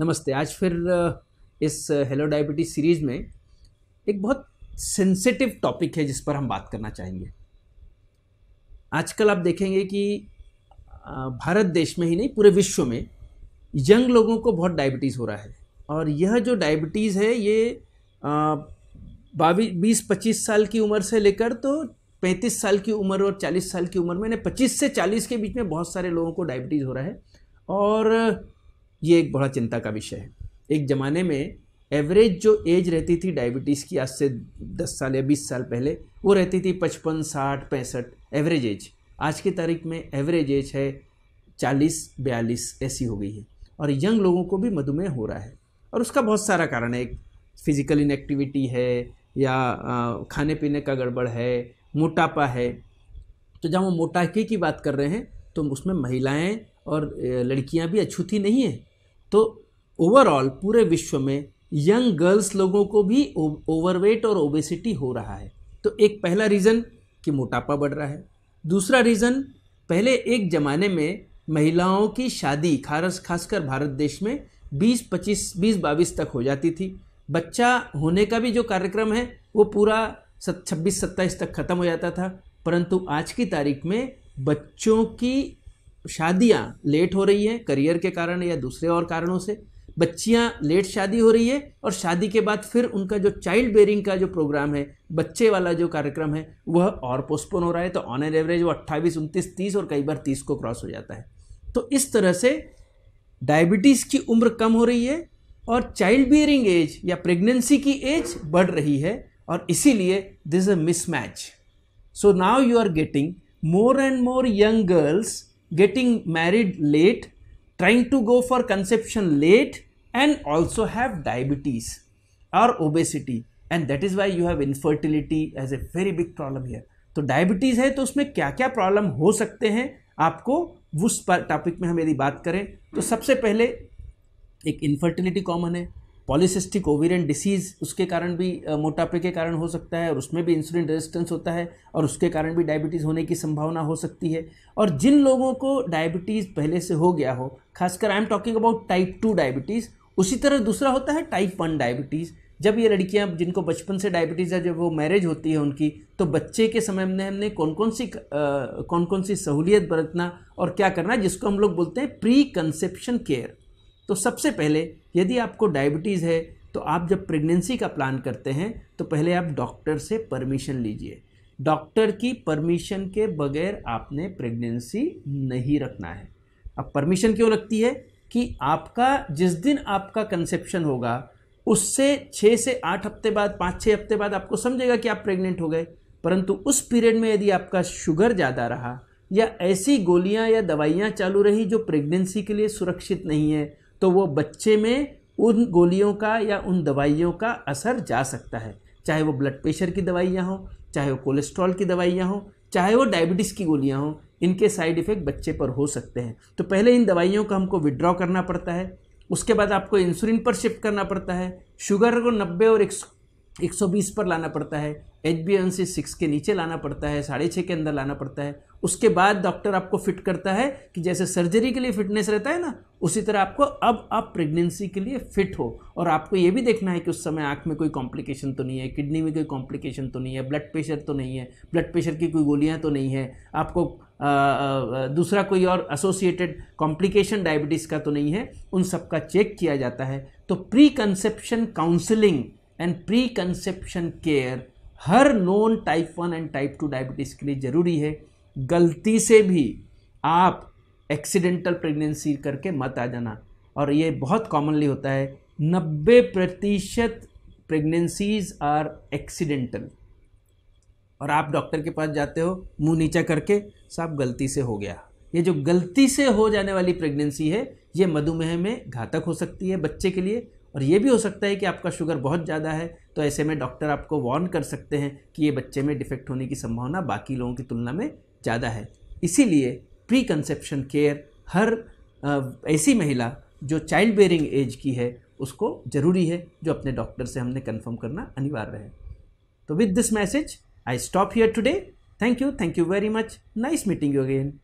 नमस्ते आज फिर इस हेलो डायबिटीज सीरीज़ में एक बहुत सेंसिटिव टॉपिक है जिस पर हम बात करना चाहेंगे आजकल आप देखेंगे कि भारत देश में ही नहीं पूरे विश्व में यंग लोगों को बहुत डायबिटीज़ हो रहा है और यह जो डायबिटीज़ है ये बावी बीस पच्चीस साल की उम्र से लेकर तो पैंतीस साल की उम्र और चालीस साल की उम्र में पच्चीस से चालीस के बीच में बहुत सारे लोगों को डायबिटीज़ हो रहा है और ये एक बड़ा चिंता का विषय है एक ज़माने में एवरेज जो एज रहती थी डायबिटीज़ की आज से 10 साल या 20 साल पहले वो रहती थी 55, 60, पैंसठ एवरेज एज आज की तारीख में एवरेज एज है 40, 42 ऐसी हो गई है और यंग लोगों को भी मधुमेह हो रहा है और उसका बहुत सारा कारण है एक फिज़िकल इनएक्टिविटी है या खाने पीने का गड़बड़ है मोटापा है तो जब हम मोटापे की बात कर रहे हैं तो उसमें महिलाएं और लड़कियां भी अछूती नहीं हैं तो ओवरऑल पूरे विश्व में यंग गर्ल्स लोगों को भी ओवरवेट और ओबेसिटी हो रहा है तो एक पहला रीज़न कि मोटापा बढ़ रहा है दूसरा रीज़न पहले एक ज़माने में महिलाओं की शादी खारस खासकर भारत देश में 20 25 20 बाईस तक हो जाती थी बच्चा होने का भी जो कार्यक्रम है वो पूरा छब्बीस सत्ताईस तक ख़त्म हो जाता था परंतु आज की तारीख में बच्चों की शादियाँ लेट हो रही हैं करियर के कारण या दूसरे और कारणों से बच्चियाँ लेट शादी हो रही है और शादी के बाद फिर उनका जो चाइल्ड बेयरिंग का जो प्रोग्राम है बच्चे वाला जो कार्यक्रम है वह और पोस्टपोन हो रहा है तो ऑन एन एवरेज वो अट्ठाईस उनतीस तीस और कई बार तीस को क्रॉस हो जाता है तो इस तरह से डायबिटीज़ की उम्र कम हो रही है और चाइल्ड बियरिंग एज या प्रेगनेंसी की एज बढ़ रही है और इसीलिए this a mismatch so now you are getting more and more young girls getting married late, trying to go for conception late and also have diabetes or obesity and that is why you have infertility as a very big problem here. तो diabetes है तो उसमें क्या क्या problem हो सकते हैं आपको उस पर टॉपिक में हम यदि बात करें तो सबसे पहले एक इनफर्टिलिटी कॉमन है पॉलिसिस्टिक ओवेरियन डिसीज़ उसके कारण भी मोटापे के कारण हो सकता है और उसमें भी इंसुलिन रेजिस्टेंस होता है और उसके कारण भी डायबिटीज़ होने की संभावना हो सकती है और जिन लोगों को डायबिटीज़ पहले से हो गया हो खासकर I am talking about type two diabetes उसी तरह दूसरा होता है टाइप वन डायबिटीज़ जब ये लड़कियां जिनको बचपन से डायबिटीज़ है जब वो मैरिज होती है उनकी तो बच्चे के समय में हमने कौन कौन सी आ, कौन कौन सी सहूलियत बरतना और क्या करना जिसको हम लोग बोलते हैं प्री कंसेप्शन केयर तो सबसे पहले यदि आपको डायबिटीज़ है तो आप जब प्रेगनेंसी का प्लान करते हैं तो पहले आप डॉक्टर से परमिशन लीजिए डॉक्टर की परमिशन के बगैर आपने प्रेगनेंसी नहीं रखना है अब परमिशन क्यों लगती है कि आपका जिस दिन आपका कंसेप्शन होगा उससे छः से आठ हफ्ते बाद पाँच छः हफ्ते बाद आपको समझेगा कि आप प्रेग्नेंट हो गए परंतु उस पीरियड में यदि आपका शुगर ज़्यादा रहा या ऐसी गोलियां या दवाइयां चालू रही जो प्रेगनेंसी के लिए सुरक्षित नहीं है तो वो बच्चे में उन गोलियों का या उन दवाइयों का असर जा सकता है चाहे वो ब्लड प्रेशर की दवाइयाँ हों चाहे वो कोलेस्ट्रॉल की दवाइयाँ हों चाहे वो डायबिटीज़ की गोलियाँ हों इनके साइड इफ़ेक्ट बच्चे पर हो सकते हैं तो पहले इन दवाइयों का हमको विड्रॉ करना पड़ता है उसके बाद आपको इंसुलिन पर शिफ्ट करना पड़ता है शुगर को नब्बे और एक सौ बीस पर लाना पड़ता है H B N C six के नीचे लाना पड़ता है साढ़े छः के अंदर लाना पड़ता है उसके बाद डॉक्टर आपको फिट करता है कि जैसे सर्जरी के लिए फिटनेस रहता है ना उसी तरह आपको अब आप प्रेगनेंसी के लिए फिट हो और आपको ये भी देखना है कि उस समय आँख में कोई कॉम्प्लिकेशन तो नहीं है किडनी में कोई कॉम्प्लिकेशन तो नहीं है ब्लड प्रेशर तो नहीं है ब्लड प्रेशर की कोई गोलियाँ तो नहीं है आपको आ, आ, दूसरा कोई और एसोसिएटेड कॉम्प्लिकेशन डायबिटीज़ का तो नहीं है उन सब का चेक किया जाता है तो preconception counselling and preconception care हर non type one and type two diabetes के लिए ज़रूरी है गलती से भी आप एक्सीडेंटल प्रेगनेंसी करके मत आ जाना और ये बहुत कॉमनली होता है नब्बे प्रतिशत प्रेगनेंसीज आर एक्सीडेंटल और आप डॉक्टर के पास जाते हो मुंह नीचा करके साहब गलती से हो गया ये जो गलती से हो जाने वाली प्रेगनेंसी है ये मधुमेह में घातक हो सकती है बच्चे के लिए और ये भी हो सकता है कि आपका शुगर बहुत ज़्यादा है तो ऐसे में डॉक्टर आपको वार्न कर सकते हैं कि ये बच्चे में डिफेक्ट होने की संभावना बाकी लोगों की तुलना में ज़्यादा है इसीलिए प्री कंसेप्शन केयर हर ऐसी महिला जो चाइल्ड बेरिंग एज की है उसको ज़रूरी है जो अपने डॉक्टर से हमने कन्फर्म करना अनिवार्य है तो with this message I stop here today thank you thank you very much nice meeting you again